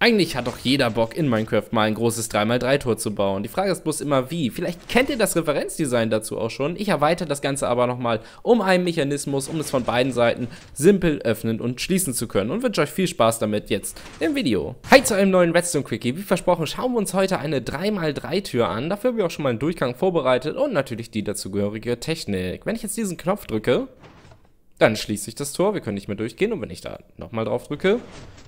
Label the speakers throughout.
Speaker 1: Eigentlich hat doch jeder Bock, in Minecraft mal ein großes 3x3-Tor zu bauen. Die Frage ist bloß immer, wie. Vielleicht kennt ihr das Referenzdesign dazu auch schon. Ich erweitere das Ganze aber nochmal um einen Mechanismus, um es von beiden Seiten simpel öffnen und schließen zu können. Und wünsche euch viel Spaß damit jetzt im Video. Hi zu einem neuen Redstone-Quickie. Wie versprochen, schauen wir uns heute eine 3x3-Tür an. Dafür habe ich auch schon mal einen Durchgang vorbereitet und natürlich die dazugehörige Technik. Wenn ich jetzt diesen Knopf drücke, dann schließe ich das Tor. Wir können nicht mehr durchgehen. Und wenn ich da nochmal drauf drücke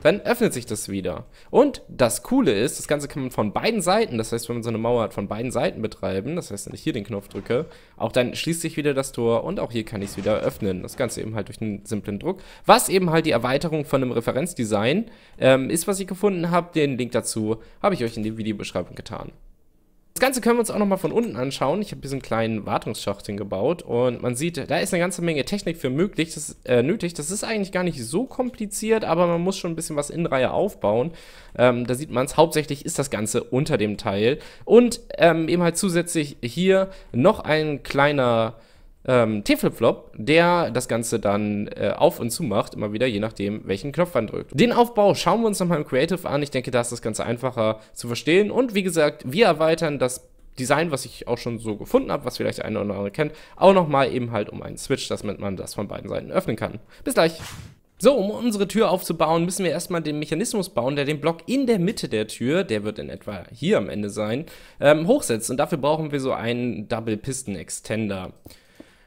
Speaker 1: dann öffnet sich das wieder. Und das Coole ist, das Ganze kann man von beiden Seiten, das heißt, wenn man so eine Mauer hat, von beiden Seiten betreiben, das heißt, wenn ich hier den Knopf drücke, auch dann schließt sich wieder das Tor und auch hier kann ich es wieder öffnen. Das Ganze eben halt durch einen simplen Druck. Was eben halt die Erweiterung von einem Referenzdesign ähm, ist, was ich gefunden habe. Den Link dazu habe ich euch in die Videobeschreibung getan. Das Ganze können wir uns auch nochmal von unten anschauen. Ich habe hier so einen kleinen Wartungsschacht hingebaut und man sieht, da ist eine ganze Menge Technik für möglich, das, äh, nötig. Das ist eigentlich gar nicht so kompliziert, aber man muss schon ein bisschen was in Reihe aufbauen. Ähm, da sieht man es, hauptsächlich ist das Ganze unter dem Teil. Und ähm, eben halt zusätzlich hier noch ein kleiner ähm, T-Flip-Flop, der das Ganze dann äh, auf und zu macht, immer wieder, je nachdem, welchen Knopf man drückt. Den Aufbau schauen wir uns nochmal im Creative an. Ich denke, da ist das Ganze einfacher zu verstehen. Und wie gesagt, wir erweitern das Design, was ich auch schon so gefunden habe, was vielleicht der eine oder andere kennt, auch nochmal eben halt um einen Switch, damit man das von beiden Seiten öffnen kann. Bis gleich! So, um unsere Tür aufzubauen, müssen wir erstmal den Mechanismus bauen, der den Block in der Mitte der Tür, der wird in etwa hier am Ende sein, ähm, hochsetzt. Und dafür brauchen wir so einen Double Piston Extender.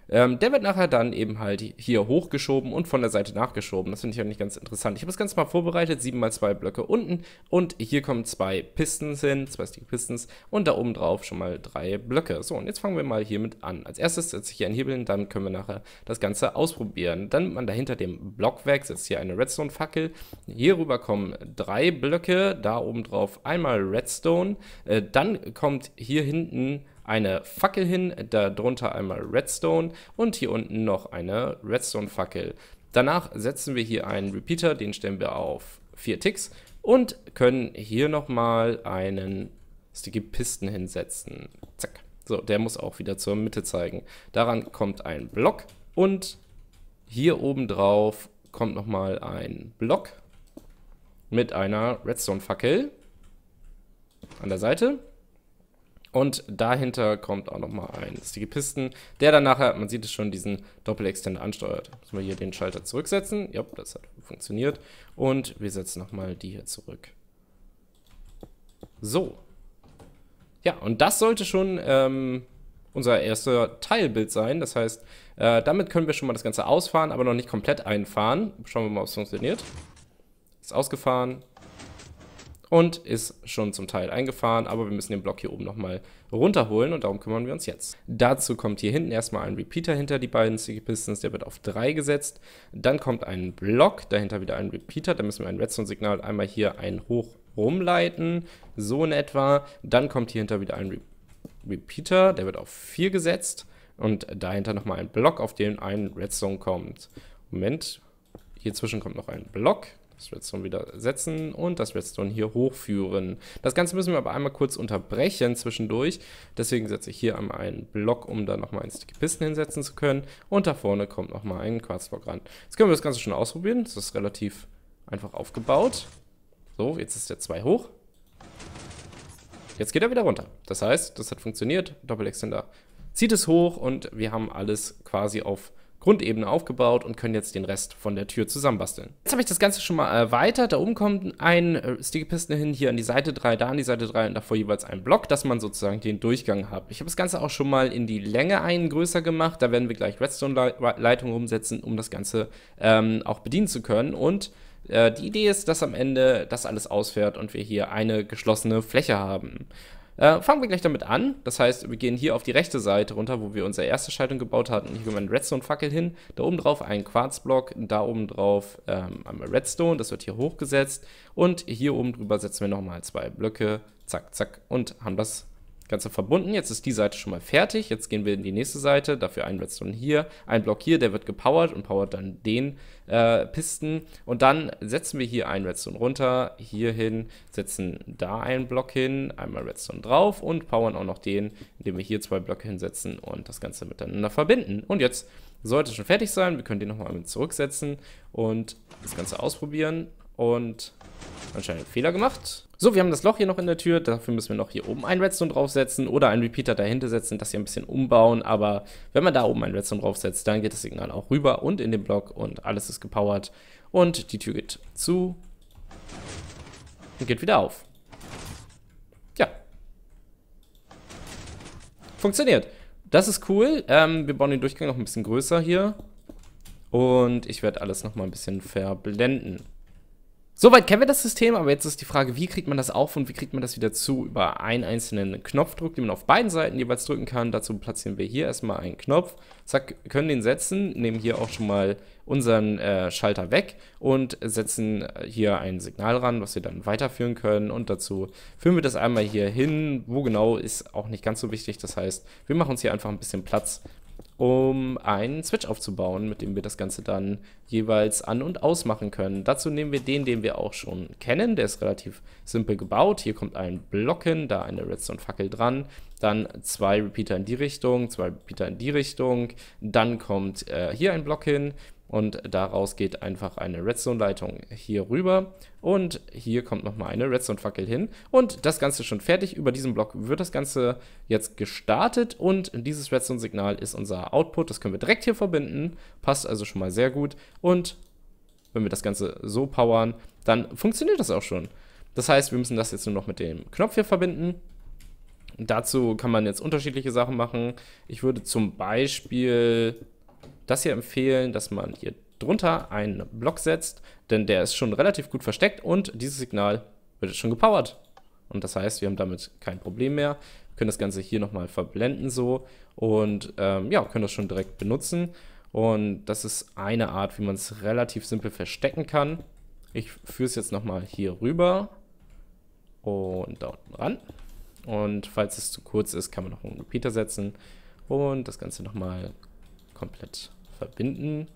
Speaker 1: Ähm, der wird nachher dann eben halt hier hochgeschoben und von der Seite nachgeschoben. Das finde ich eigentlich ganz interessant. Ich habe das Ganze mal vorbereitet. 7 mal 2 Blöcke unten und hier kommen zwei Pistons hin, zwei Stick Pistons und da oben drauf schon mal drei Blöcke. So, und jetzt fangen wir mal hiermit an. Als erstes setze ich hier einen Hebel hin, dann können wir nachher das Ganze ausprobieren. Dann man dahinter dem weg, setzt hier eine Redstone-Fackel. Hier rüber kommen drei Blöcke, da oben drauf einmal Redstone. Äh, dann kommt hier hinten eine Fackel hin, darunter einmal Redstone und hier unten noch eine Redstone-Fackel. Danach setzen wir hier einen Repeater, den stellen wir auf 4 Ticks und können hier nochmal einen Sticky Pisten hinsetzen. Zack. So, der muss auch wieder zur Mitte zeigen. Daran kommt ein Block und hier oben drauf kommt nochmal ein Block mit einer Redstone-Fackel an der Seite. Und dahinter kommt auch nochmal ein Sticky Piston, der dann nachher, man sieht es schon, diesen Doppelextender ansteuert. Müssen wir hier den Schalter zurücksetzen. Ja, das hat funktioniert. Und wir setzen nochmal die hier zurück. So. Ja, und das sollte schon ähm, unser erster Teilbild sein. Das heißt, äh, damit können wir schon mal das Ganze ausfahren, aber noch nicht komplett einfahren. Schauen wir mal, ob es funktioniert. Ist ausgefahren und ist schon zum Teil eingefahren, aber wir müssen den Block hier oben nochmal runterholen und darum kümmern wir uns jetzt. Dazu kommt hier hinten erstmal ein Repeater hinter die beiden Sticky Pistons, der wird auf 3 gesetzt, dann kommt ein Block, dahinter wieder ein Repeater, da müssen wir ein Redstone-Signal einmal hier ein hoch rumleiten, so in etwa, dann kommt hier hinter wieder ein Re Repeater, der wird auf 4 gesetzt und dahinter nochmal ein Block, auf den ein Redstone kommt. Moment, hier zwischen kommt noch ein Block, das Redstone wieder setzen und das Redstone hier hochführen. Das Ganze müssen wir aber einmal kurz unterbrechen zwischendurch. Deswegen setze ich hier einmal einen Block, um dann nochmal ein Sticky Pisten hinsetzen zu können. Und da vorne kommt nochmal ein Quarzblock ran. Jetzt können wir das Ganze schon ausprobieren. Das ist relativ einfach aufgebaut. So, jetzt ist der 2 hoch. Jetzt geht er wieder runter. Das heißt, das hat funktioniert. Doppel-Extender zieht es hoch und wir haben alles quasi auf Grundebene aufgebaut und können jetzt den Rest von der Tür zusammenbasteln. Jetzt habe ich das Ganze schon mal erweitert. Da oben kommt ein äh, Stickepisten hin, hier an die Seite 3, da an die Seite 3 und davor jeweils ein Block, dass man sozusagen den Durchgang hat. Ich habe das Ganze auch schon mal in die Länge einen größer gemacht. Da werden wir gleich Redstone-Leitungen umsetzen, um das Ganze ähm, auch bedienen zu können. Und äh, die Idee ist, dass am Ende das alles ausfährt und wir hier eine geschlossene Fläche haben. Äh, fangen wir gleich damit an. Das heißt, wir gehen hier auf die rechte Seite runter, wo wir unsere erste Schaltung gebaut hatten. Hier kommen wir einen Redstone-Fackel hin. Da oben drauf einen Quarzblock, da oben drauf ähm, einmal Redstone. Das wird hier hochgesetzt. Und hier oben drüber setzen wir nochmal zwei Blöcke. Zack, zack. Und haben das Ganze verbunden. Jetzt ist die Seite schon mal fertig. Jetzt gehen wir in die nächste Seite. Dafür ein Redstone hier, ein Block hier, der wird gepowert und powert dann den äh, Pisten. Und dann setzen wir hier ein Redstone runter, hier hin, setzen da einen Block hin, einmal Redstone drauf und powern auch noch den, indem wir hier zwei Blöcke hinsetzen und das Ganze miteinander verbinden. Und jetzt sollte schon fertig sein. Wir können den nochmal zurücksetzen und das Ganze ausprobieren. Und anscheinend Fehler gemacht. So, wir haben das Loch hier noch in der Tür. Dafür müssen wir noch hier oben ein Redstone draufsetzen oder einen Repeater dahinter setzen, das hier ein bisschen umbauen. Aber wenn man da oben ein Redstone draufsetzt, dann geht das Signal auch rüber und in den Block und alles ist gepowert. Und die Tür geht zu und geht wieder auf. Ja. Funktioniert. Das ist cool. Ähm, wir bauen den Durchgang noch ein bisschen größer hier. Und ich werde alles nochmal ein bisschen verblenden. Soweit kennen wir das System, aber jetzt ist die Frage, wie kriegt man das auf und wie kriegt man das wieder zu? Über einen einzelnen Knopfdruck, den man auf beiden Seiten jeweils drücken kann. Dazu platzieren wir hier erstmal einen Knopf. Zack, können den setzen, nehmen hier auch schon mal unseren äh, Schalter weg und setzen äh, hier ein Signal ran, was wir dann weiterführen können. Und dazu führen wir das einmal hier hin. Wo genau ist auch nicht ganz so wichtig. Das heißt, wir machen uns hier einfach ein bisschen Platz, um einen Switch aufzubauen, mit dem wir das Ganze dann jeweils an- und ausmachen können. Dazu nehmen wir den, den wir auch schon kennen. Der ist relativ simpel gebaut. Hier kommt ein Block hin, da eine Redstone-Fackel dran. Dann zwei Repeater in die Richtung, zwei Repeater in die Richtung. Dann kommt äh, hier ein Block hin und daraus geht einfach eine Redstone-Leitung hier rüber und hier kommt nochmal eine Redstone-Fackel hin und das Ganze schon fertig. Über diesem Block wird das Ganze jetzt gestartet und dieses Redstone-Signal ist unser Output. Das können wir direkt hier verbinden, passt also schon mal sehr gut und wenn wir das Ganze so powern, dann funktioniert das auch schon. Das heißt, wir müssen das jetzt nur noch mit dem Knopf hier verbinden. Dazu kann man jetzt unterschiedliche Sachen machen. Ich würde zum Beispiel das hier empfehlen, dass man hier drunter einen Block setzt, denn der ist schon relativ gut versteckt und dieses Signal wird jetzt schon gepowert. Und das heißt, wir haben damit kein Problem mehr. Wir können das Ganze hier nochmal verblenden so und ähm, ja, können das schon direkt benutzen. Und das ist eine Art, wie man es relativ simpel verstecken kann. Ich führe es jetzt nochmal hier rüber und da unten ran. Und falls es zu kurz ist, kann man noch einen Repeater setzen und das Ganze nochmal komplett verbinden.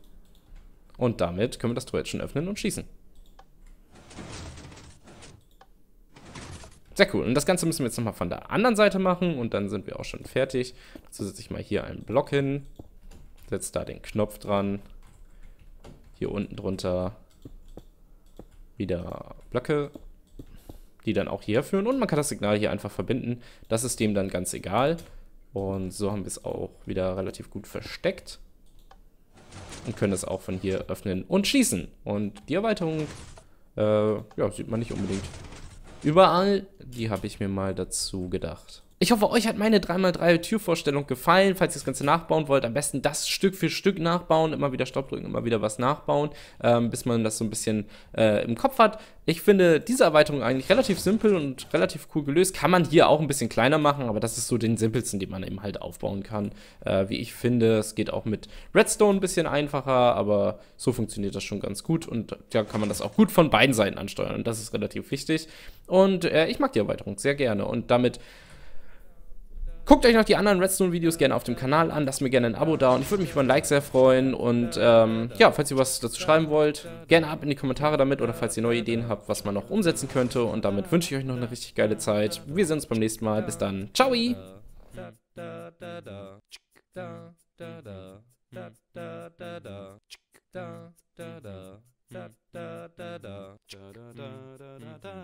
Speaker 1: Und damit können wir das Toilett schon öffnen und schießen. Sehr cool. Und das Ganze müssen wir jetzt nochmal von der anderen Seite machen und dann sind wir auch schon fertig. Dazu setze ich mal hier einen Block hin, setze da den Knopf dran, hier unten drunter wieder Blöcke, die dann auch hierher führen und man kann das Signal hier einfach verbinden. Das ist dem dann ganz egal. Und so haben wir es auch wieder relativ gut versteckt. Und können es auch von hier öffnen und schießen. Und die Erweiterung, äh, ja, sieht man nicht unbedingt überall. Die habe ich mir mal dazu gedacht. Ich hoffe, euch hat meine 3x3 Türvorstellung gefallen. Falls ihr das Ganze nachbauen wollt, am besten das Stück für Stück nachbauen. Immer wieder Stopp drücken, immer wieder was nachbauen, ähm, bis man das so ein bisschen äh, im Kopf hat. Ich finde diese Erweiterung eigentlich relativ simpel und relativ cool gelöst. Kann man hier auch ein bisschen kleiner machen, aber das ist so den simpelsten, den man eben halt aufbauen kann. Äh, wie ich finde, es geht auch mit Redstone ein bisschen einfacher, aber so funktioniert das schon ganz gut. Und da ja, kann man das auch gut von beiden Seiten ansteuern. Und das ist relativ wichtig. Und äh, ich mag die Erweiterung sehr gerne. Und damit Guckt euch noch die anderen Redstone-Videos gerne auf dem Kanal an, lasst mir gerne ein Abo da und ich würde mich über ein Like sehr freuen. Und ähm, ja, falls ihr was dazu schreiben wollt, gerne ab in die Kommentare damit oder falls ihr neue Ideen habt, was man noch umsetzen könnte. Und damit wünsche ich euch noch eine richtig geile Zeit. Wir sehen uns beim nächsten Mal. Bis dann. Ciao! da da da da da da da da da da